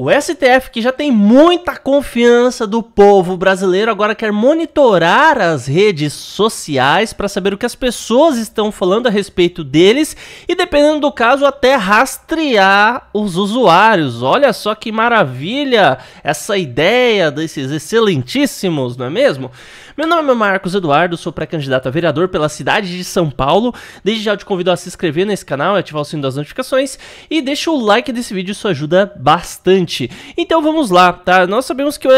O STF, que já tem muita confiança do povo brasileiro, agora quer monitorar as redes sociais para saber o que as pessoas estão falando a respeito deles e, dependendo do caso, até rastrear os usuários. Olha só que maravilha essa ideia desses excelentíssimos, não é mesmo? Meu nome é Marcos Eduardo, sou pré-candidato a vereador pela cidade de São Paulo. Desde já te convido a se inscrever nesse canal, ativar o sininho das notificações e deixa o like desse vídeo, isso ajuda bastante. Então vamos lá, tá? Nós sabemos que o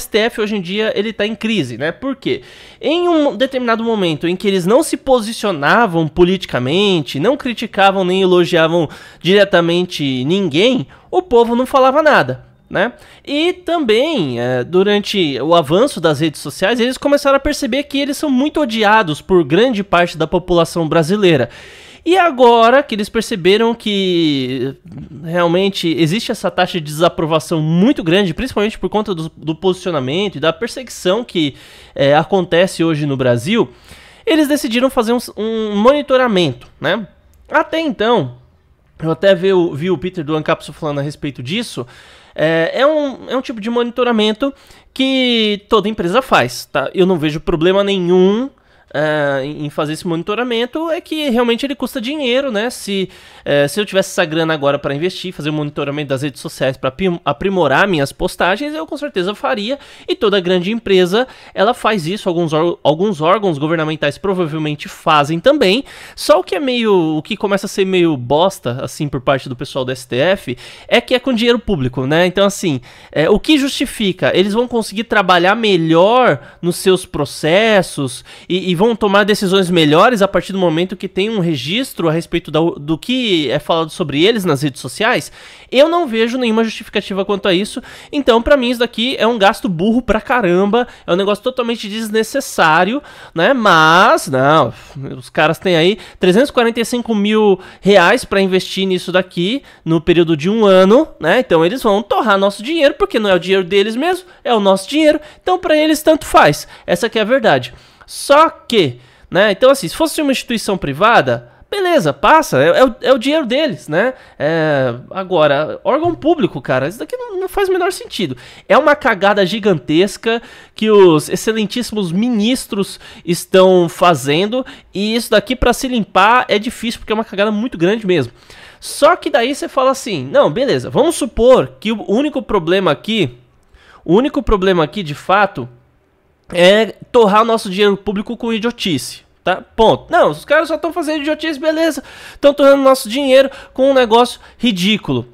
STF hoje em dia ele tá em crise, né? Por quê? Em um determinado momento em que eles não se posicionavam politicamente, não criticavam nem elogiavam diretamente ninguém, o povo não falava nada. Né? E também, é, durante o avanço das redes sociais, eles começaram a perceber que eles são muito odiados por grande parte da população brasileira. E agora que eles perceberam que realmente existe essa taxa de desaprovação muito grande, principalmente por conta do, do posicionamento e da perseguição que é, acontece hoje no Brasil, eles decidiram fazer um, um monitoramento, né? Até então, eu até vi, vi o Peter do Ancapso falando a respeito disso, é, é, um, é um tipo de monitoramento que toda empresa faz, tá? Eu não vejo problema nenhum uh, em fazer esse monitoramento é que realmente ele custa dinheiro, né? Se, uh, se eu tivesse essa grana agora para investir, fazer o um monitoramento das redes sociais para aprimorar minhas postagens, eu com certeza faria. E toda grande empresa ela faz isso, alguns, alguns órgãos governamentais provavelmente fazem também. Só o que é meio. o que começa a ser meio bosta, assim, por parte do pessoal do STF, é que é com dinheiro público, né? Então, assim, é, o que justifica? Eles vão conseguir trabalhar melhor nos seus processos e, e vão tomar decisões melhores a partir do momento que tem um registro a respeito da, do que é falado sobre eles nas redes sociais? Eu não vejo nenhuma justificativa quanto a isso. Então, para mim, isso daqui é um gasto burro pra caramba. É um negócio totalmente desnecessário, né? Mas, não, os caras têm aí 345 mil reais para investir nisso daqui no período de um ano, né? Então eles vão torrar nosso dinheiro, porque não é o dinheiro deles mesmo, é o nosso dinheiro. Então, para eles, tanto faz. Essa aqui é a verdade. Só que, né? Então, assim, se fosse uma instituição privada, beleza, passa, é, é, o, é, o, dinheiro deles, né? É, agora, órgão público, cara, isso daqui não, não, faz o menor sentido. É uma cagada gigantesca que os excelentíssimos ministros estão fazendo e isso daqui para se limpar é difícil porque é uma cagada muito grande mesmo. Só que daí você fala assim, não, beleza, vamos supor que o único problema aqui, o único problema aqui de fato é torrar o nosso dinheiro público com idiotice. Tá? Ponto. Não, os caras só estão fazendo idiotice, beleza. Estão torrando nosso dinheiro com um negócio ridículo.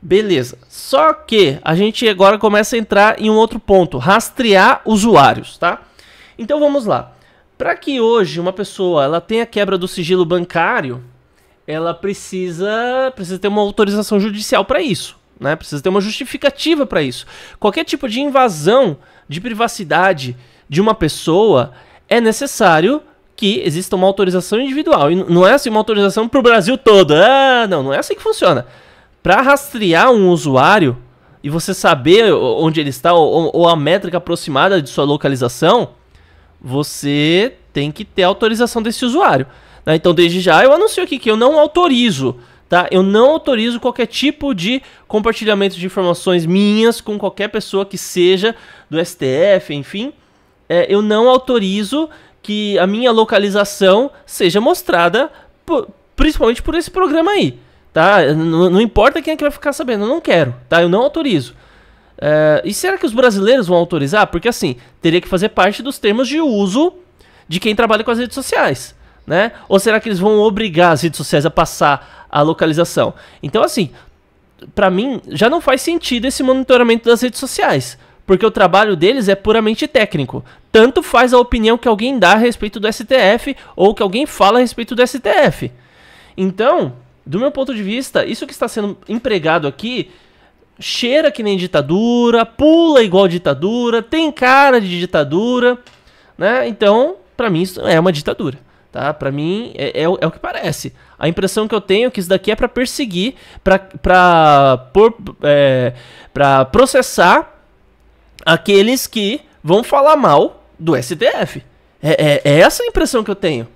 Beleza. Só que a gente agora começa a entrar em um outro ponto: rastrear usuários, tá? Então vamos lá. Para que hoje uma pessoa ela tenha quebra do sigilo bancário, ela precisa precisa ter uma autorização judicial para isso, né? Precisa ter uma justificativa para isso. Qualquer tipo de invasão de privacidade de uma pessoa, é necessário que exista uma autorização individual. E não é assim uma autorização para o Brasil todo. Ah, não, não é assim que funciona. Para rastrear um usuário e você saber onde ele está ou, ou a métrica aproximada de sua localização, você tem que ter autorização desse usuário. Né? Então, desde já, eu anuncio aqui que eu não autorizo tá? Eu não autorizo qualquer tipo de compartilhamento de informações minhas com qualquer pessoa que seja do STF, enfim é, eu não autorizo que a minha localização seja mostrada, por, principalmente por esse programa aí, tá? Não, não, importa quem é que vai ficar sabendo, eu não quero, tá? Eu não autorizo. É, e será que os brasileiros vão autorizar? Porque assim, teria que fazer parte dos termos de uso de quem trabalha com as redes sociais, né? Ou será que eles vão obrigar as redes sociais a passar a localização? Então assim, para mim já não faz sentido esse monitoramento das redes sociais porque o trabalho deles é puramente técnico. Tanto faz a opinião que alguém dá a respeito do STF ou que alguém fala a respeito do STF. Então, do meu ponto de vista, isso que está sendo empregado aqui cheira que nem ditadura, pula igual ditadura, tem cara de ditadura, né? Então, para mim isso é uma ditadura, tá? Para mim é, é, é, o que parece. A impressão que eu tenho é que isso daqui é para perseguir, para para é, para processar aqueles que vão falar mal do STF. É, é, é essa a impressão que eu tenho.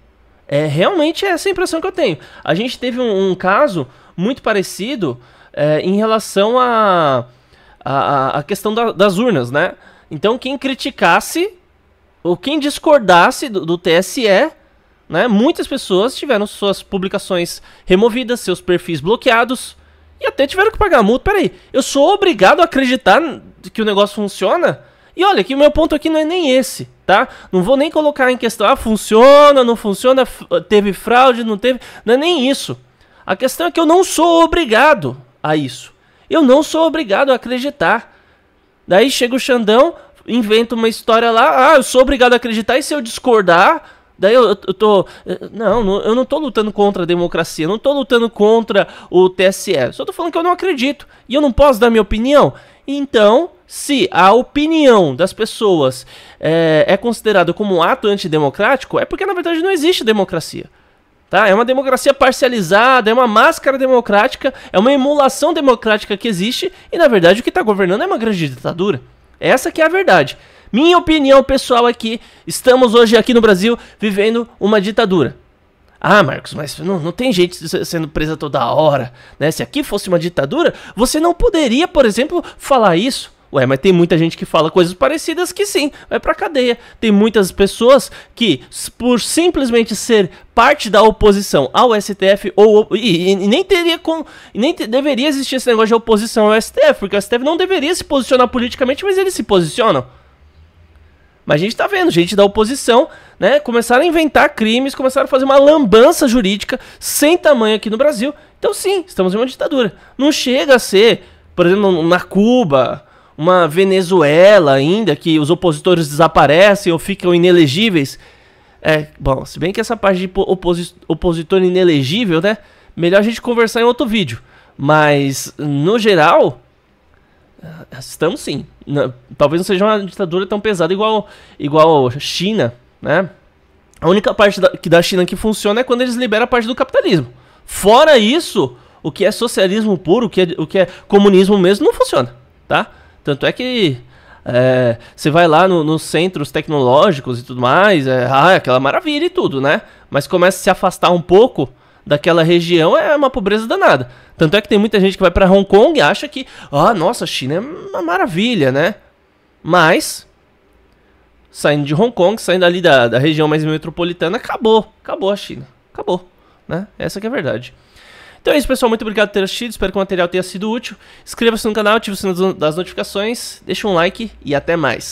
É realmente essa a impressão que eu tenho. A gente teve um, um caso muito parecido é, em relação à a, a, a, questão da, das urnas, né? Então quem criticasse ou quem discordasse do, do TSE né? Muitas pessoas tiveram suas publicações removidas, seus perfis bloqueados, e até tiveram que pagar a multa. Peraí, eu sou obrigado a acreditar que o negócio funciona? E olha, que o meu ponto aqui não é nem esse, tá? Não vou nem colocar em questão, ah, funciona, não funciona, teve fraude, não teve. Não é nem isso. A questão é que eu não sou obrigado a isso. Eu não sou obrigado a acreditar. Daí chega o Xandão, inventa uma história lá, ah, eu sou obrigado a acreditar, e se eu discordar, Daí eu, eu tô. Eh, não, eu não tô lutando contra a democracia, não tô lutando contra o TSE. Só tô falando que eu não acredito. E eu não posso dar minha opinião. Então, se a opinião das pessoas é, é considerada como um ato antidemocrático, é porque na verdade não existe democracia. Tá? É uma democracia parcializada, é uma máscara democrática, é uma emulação democrática que existe, e na verdade o que está governando é uma grande ditadura. Essa que é a verdade. Minha opinião pessoal aqui, é estamos hoje aqui no Brasil vivendo uma ditadura. Ah, Marcos, mas não, não, tem gente sendo presa toda hora, né? Se aqui fosse uma ditadura, você não poderia, por exemplo, falar isso. Ué, mas tem muita gente que fala coisas parecidas que sim, vai pra cadeia. Tem muitas pessoas que, por simplesmente ser parte da oposição ao STF, ou e, e nem teria com. nem te, deveria existir esse negócio de oposição ao STF, porque o STF não deveria se posicionar politicamente, mas eles se posicionam. Mas a gente está vendo, gente da oposição, né? Começaram a inventar crimes, começaram a fazer uma lambança jurídica sem tamanho aqui no Brasil. Então, sim, estamos em uma ditadura. Não chega a ser, por exemplo, na Cuba, uma Venezuela ainda, que os opositores desaparecem ou ficam inelegíveis. É, bom, se bem que essa parte de oposi opositor inelegível, né? Melhor a gente conversar em outro vídeo. Mas, no geral, é, estamos sim. talvez não seja uma ditadura tão pesada igual, igual China, né? A única parte da, que da China que funciona é quando eles liberam a parte do capitalismo. Fora isso, o que é socialismo puro, o que é, o que é comunismo mesmo, não funciona, tá? Tanto é que é, você vai lá no, nos centros tecnológicos e tudo mais, é ah, é aquela maravilha e tudo, né? Mas começa a se afastar um pouco daquela região é uma pobreza danada. Tanto é que tem muita gente que vai para Hong Kong e acha que, ah, nossa, a China é uma maravilha, né? Mas saindo de Hong Kong, saindo ali da, da região mais metropolitana, acabou, acabou a China, acabou, né? Essa que é a verdade. Então é isso, pessoal. Muito obrigado por ter assistido. Espero que o material tenha sido útil. Inscreva-se no canal, ative o sino das notificações, deixe um like e até mais.